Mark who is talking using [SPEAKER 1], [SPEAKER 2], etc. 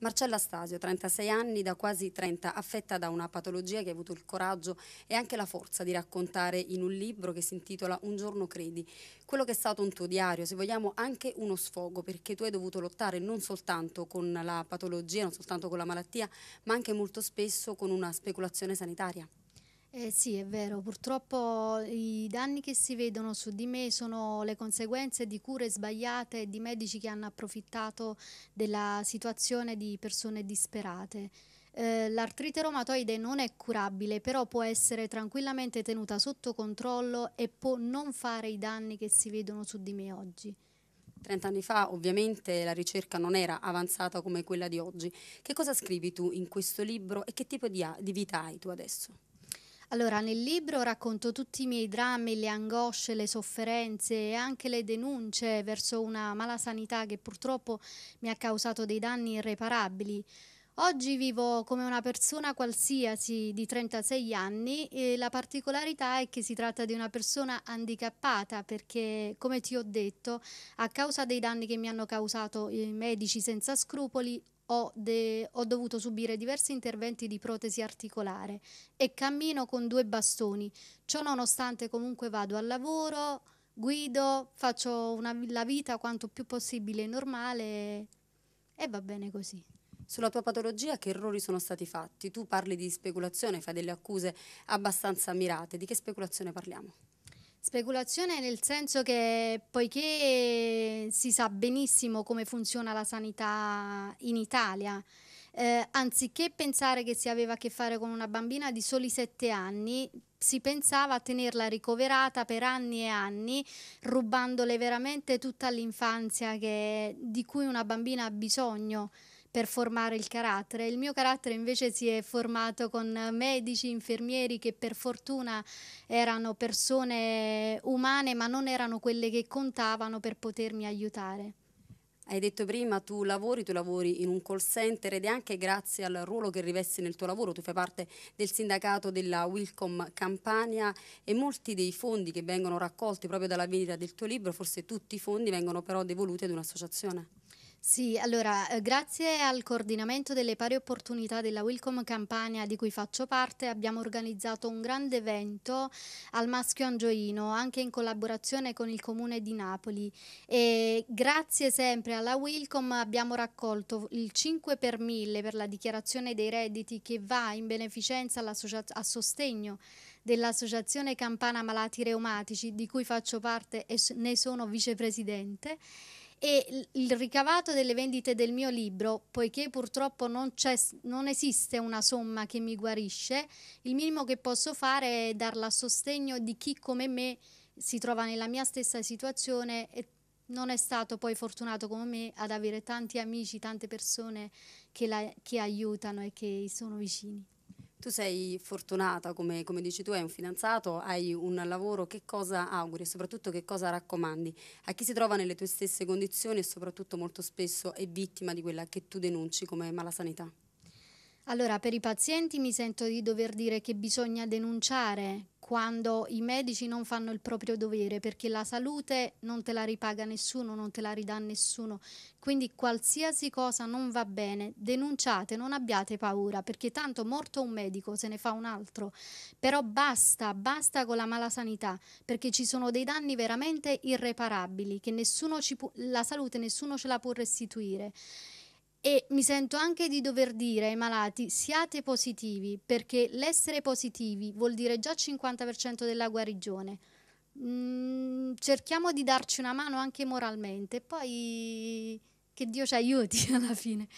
[SPEAKER 1] Marcella Stasio, 36 anni, da quasi 30, affetta da una patologia che ha avuto il coraggio e anche la forza di raccontare in un libro che si intitola Un giorno credi. Quello che è stato un tuo diario, se vogliamo anche uno sfogo, perché tu hai dovuto lottare non soltanto con la patologia, non soltanto con la malattia, ma anche molto spesso con una speculazione sanitaria.
[SPEAKER 2] Eh sì, è vero, purtroppo i danni che si vedono su di me sono le conseguenze di cure sbagliate e di medici che hanno approfittato della situazione di persone disperate. Eh, l'artrite reumatoide non è curabile, però può essere tranquillamente tenuta sotto controllo e può non fare i danni che si vedono su di me oggi.
[SPEAKER 1] Trent'anni fa ovviamente la ricerca non era avanzata come quella di oggi. Che cosa scrivi tu in questo libro e che tipo di, di vita hai tu adesso? Allora, nel libro
[SPEAKER 2] racconto tutti i miei drammi, le angosce, le sofferenze e anche le denunce verso una mala sanità che purtroppo mi ha causato dei danni irreparabili. Oggi vivo come una persona qualsiasi di 36 anni e la particolarità è che si tratta di una persona handicappata perché, come ti ho detto, a causa dei danni che mi hanno causato i medici senza scrupoli, ho, de- ho, dovuto subire diversi interventi di protesi articolare e cammino con due bastoni. Ciò nonostante comunque vado al lavoro, guido, faccio una, la vita quanto più possibile normale e va bene così.
[SPEAKER 1] Sulla tua patologia che errori sono stati fatti? Tu parli di speculazione, fai delle accuse abbastanza mirate. Di che speculazione parliamo?
[SPEAKER 2] Speculazione nel senso che poiché si sa benissimo come funziona la sanità in Italia, eh, anziché pensare che si aveva a che fare con una bambina di soli sette anni, si pensava a tenerla ricoverata per anni e anni, rubandole veramente tutta l'infanzia che, di cui una bambina ha bisogno per formare il carattere. Il mio carattere invece si è formato con medici, infermieri che per fortuna erano persone umane ma non erano quelle che contavano per potermi
[SPEAKER 1] aiutare. Hai detto prima, tu lavori, tu lavori in un call center ed è anche grazie al ruolo che rivesti nel tuo lavoro, tu fai parte del sindacato della Wilcom Campania e molti dei fondi che vengono raccolti proprio dalla vendita del tuo libro, forse tutti i fondi vengono però devoluti ad un'associazione.
[SPEAKER 2] Sì, allora, eh, grazie al coordinamento delle pari opportunità della Wilcom Campania di cui faccio parte, abbiamo organizzato un grande evento al Maschio Angioino, anche in collaborazione con il Comune di Napoli. E grazie sempre alla Wilcom abbiamo raccolto il 5 per 1000 per la dichiarazione dei redditi che va in beneficenza a sostegno dell'Associazione Campana Malati Reumatici, di cui faccio parte e ne sono vicepresidente e il ricavato delle vendite del mio libro, poiché purtroppo non, non, esiste una somma che mi guarisce, il minimo che posso fare è darla a sostegno di chi come me si trova nella mia stessa situazione e non è stato poi fortunato come me ad avere tanti amici, tante persone che, la, che
[SPEAKER 1] aiutano e che sono vicini. Tu sei fortunata, come, come, dici tu, hai un fidanzato, hai un lavoro, che cosa auguri e soprattutto che cosa raccomandi a chi si trova nelle tue stesse condizioni e soprattutto molto spesso è vittima di quella che tu denunci come malasanità?
[SPEAKER 2] Allora, per i pazienti mi sento di dover dire che bisogna denunciare quando i medici non fanno il proprio dovere, perché la salute non te la ripaga nessuno, non te la ridà nessuno. Quindi qualsiasi cosa non va bene, denunciate, non abbiate paura, perché tanto morto un medico se ne fa un altro. Però basta, basta con la mala sanità, perché ci sono dei danni veramente irreparabili, che nessuno ci pu- la salute nessuno ce la può restituire. E mi sento anche di dover dire ai malati siate positivi, perché l'essere positivi vuol dire già 50% della guarigione. Mm, cerchiamo di darci una mano anche moralmente, poi che Dio ci aiuti alla fine.